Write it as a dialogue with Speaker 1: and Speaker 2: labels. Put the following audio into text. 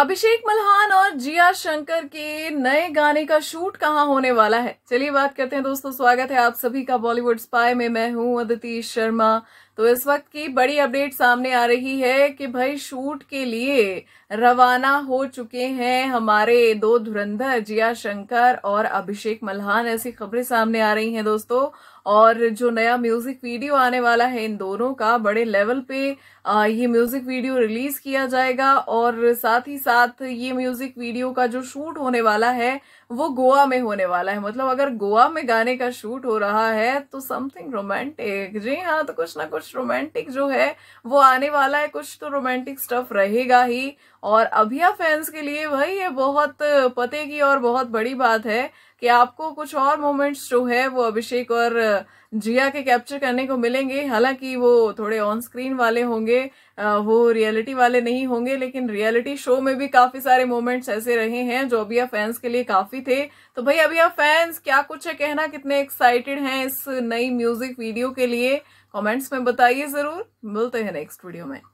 Speaker 1: अभिषेक मल्हान और जिया शंकर के नए गाने का शूट कहाँ होने वाला है चलिए बात करते हैं दोस्तों स्वागत है आप सभी का बॉलीवुड स्पाई में मैं हूं अदिति शर्मा तो इस वक्त की बड़ी अपडेट सामने आ रही है कि भाई शूट के लिए रवाना हो चुके हैं हमारे दो धुरंधर जिया शंकर और अभिषेक मल्हान ऐसी खबरें सामने आ रही हैं दोस्तों और जो नया म्यूजिक वीडियो आने वाला है इन दोनों का बड़े लेवल पे ये म्यूजिक वीडियो रिलीज किया जाएगा और साथ ही साथ ये म्यूजिक वीडियो का जो शूट होने वाला है वो गोवा में होने वाला है मतलब अगर गोवा में गाने का शूट हो रहा है तो समथिंग रोमांटिक जी हाँ तो कुछ ना कुछ कुछ रोमांटिक जो है वो आने वाला है कुछ तो रोमांटिक स्टफ रहेगा ही और अभिया फैंस के लिए भाई ये बहुत पते की और बहुत बड़ी बात है कि आपको कुछ और मोमेंट्स जो है वो अभिषेक और जिया के कैप्चर करने को मिलेंगे हालांकि वो थोड़े ऑन स्क्रीन वाले होंगे वो रियलिटी वाले नहीं होंगे लेकिन रियलिटी शो में भी काफी सारे मोमेंट्स ऐसे रहे हैं जो अभी फैंस के लिए काफी थे तो भाई अभी फैंस क्या कुछ है कहना कितने एक्साइटेड हैं इस नई म्यूजिक वीडियो के लिए कमेंट्स में बताइए जरूर मिलते हैं नेक्स्ट वीडियो में